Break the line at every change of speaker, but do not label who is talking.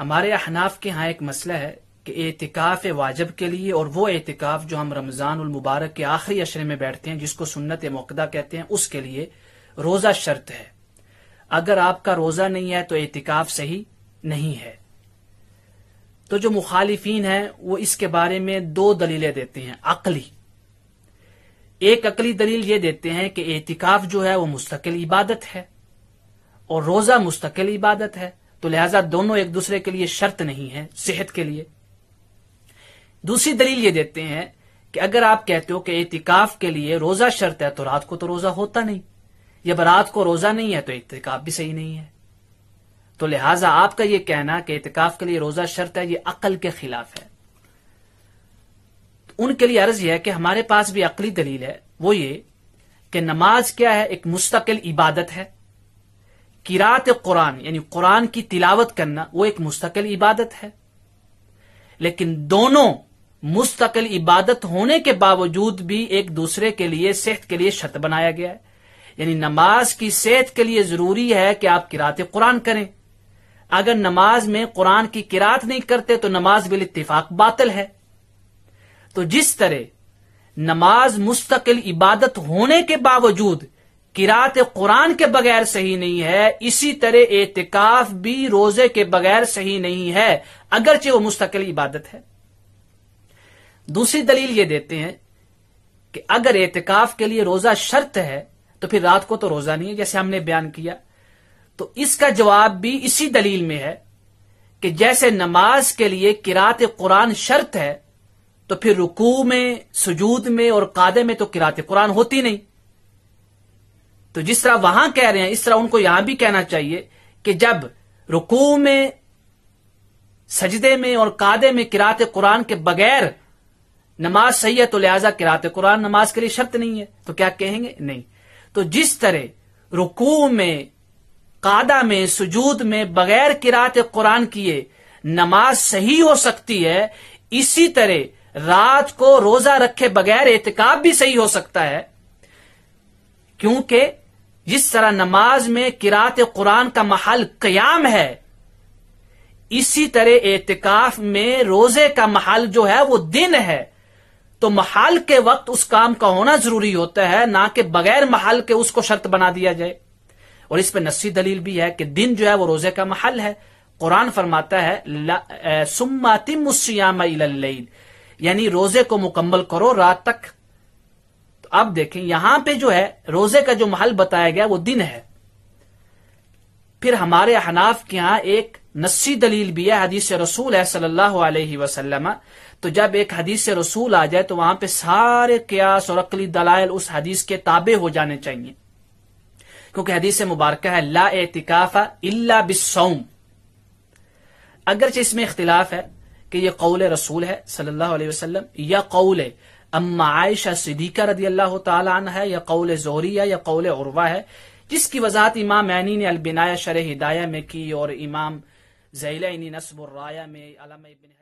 ہمارے احناف کے ہاں ایک مسئلہ ہے کہ اعتکاف واجب کے لیے اور وہ اعتکاف جو ہم رمضان المبارک کے آخری اشرے میں بیٹھتے ہیں جس کو سنت مقدہ کہتے ہیں اس کے لیے روزہ شرط ہے اگر آپ کا روزہ نہیں ہے تو اعتکاف صحیح نہیں ہے تو جو مخالفین ہیں وہ اس کے بارے میں دو دلیلیں دیتے ہیں عقلی ایک عقلی دلیل یہ دیتے ہیں کہ اعتکاف جو ہے وہ مستقل عبادت ہے اور روزہ مستقل عبادت ہے تو لہذا دونوں ایک دوسرے کے لیے شرط نہیں ہے صحت کے لیے دوسری دلیل یہ دیتے ہیں کہ اگر آپ کہتے ہو کہ احتکاف کے لیے روزہ شرط ہے تو رات کو تو روزہ ہوتا نہیں جب رات کو روزہ نہیں ہے تو اعتکاف بھی صحیح نہیں ہے تو لہذا آپ کا یہ کہنا کہ احتکاف کے لیے روزہ شرط ہے یہ عقل کے خلاف ہے ان کے لیے عرض یہ ہے کہ ہمارے پاس بھی عقلی دلیل ہے وہ یہ کہ نماز کیا ہے ایک مستقل عبادت ہے قرآن یعنی قرآن کی تلاوت کرنا وہ ایک مستقل عبادت ہے لیکن دونوں مستقل عبادت ہونے کے باوجود بھی ایک دوسرے کے لیے صحت کے لیے شرط بنایا گیا ہے یعنی نماز کی صحت کے لیے ضروری ہے کہ آپ قرات قرآن کریں اگر نماز میں قرآن کی کراط نہیں کرتے تو نماز بال اتفاق باطل ہے تو جس طرح نماز مستقل عبادت ہونے کے باوجود کرات قرآن کے بغیر صحیح نہیں ہے اسی طرح اعتکاف بھی روزے کے بغیر صحیح نہیں ہے اگرچہ وہ مستقل عبادت ہے دوسری دلیل یہ دیتے ہیں کہ اگر اعتکاف کے لیے روزہ شرط ہے تو پھر رات کو تو روزہ نہیں ہے جیسے ہم نے بیان کیا تو اس کا جواب بھی اسی دلیل میں ہے کہ جیسے نماز کے لیے کرات قرآن شرط ہے تو پھر رکوع میں سجود میں اور قادے میں تو کرات قرآن ہوتی نہیں تو جس طرح وہاں کہہ رہے ہیں اس طرح ان کو یہاں بھی کہنا چاہیے کہ جب رکوع میں سجدے میں اور قادے میں کراط قرآن کے بغیر نماز صحیح ہے تو لہذا کراط قرآن نماز کے لیے شرط نہیں ہے تو کیا کہیں گے نہیں تو جس طرح رکوع میں قادہ میں سجود میں بغیر کراط قرآن کیے نماز صحیح ہو سکتی ہے اسی طرح رات کو روزہ رکھے بغیر احتکاب بھی صحیح ہو سکتا ہے کیونکہ جس طرح نماز میں کراط قرآن کا محل قیام ہے اسی طرح اعتکاف میں روزے کا محل جو ہے وہ دن ہے تو محال کے وقت اس کام کا ہونا ضروری ہوتا ہے نہ کہ بغیر محال کے اس کو شرط بنا دیا جائے اور اس پہ نسی دلیل بھی ہے کہ دن جو ہے وہ روزے کا محل ہے قرآن فرماتا ہے یعنی روزے کو مکمل کرو رات تک اب دیکھیں یہاں پہ جو ہے روزے کا جو محل بتایا گیا وہ دن ہے پھر ہمارے حناف کے ہاں ایک نسی دلیل بھی ہے حدیث رسول ہے صلی اللہ علیہ وسلم تو جب ایک حدیث رسول آ جائے تو وہاں پہ سارے قیاس اور عقلی دلائل اس حدیث کے تابع ہو جانے چاہیے کیونکہ حدیث مبارکہ ہے لا اعتکاف الا بالصوم اگرچہ اس میں اختلاف ہے کہ یہ قول رسول ہے صلی اللہ علیہ وسلم یا قول اما عائشہ صدیقہ رضی اللہ تعالی عنہ ہے یا قول زہریہ ہے یا قول عروہ ہے جس کی وضاحت امام عینی نے البنایہ شرح ہدایہ میں کی اور امام ضیلین نصب الرایہ میں ابن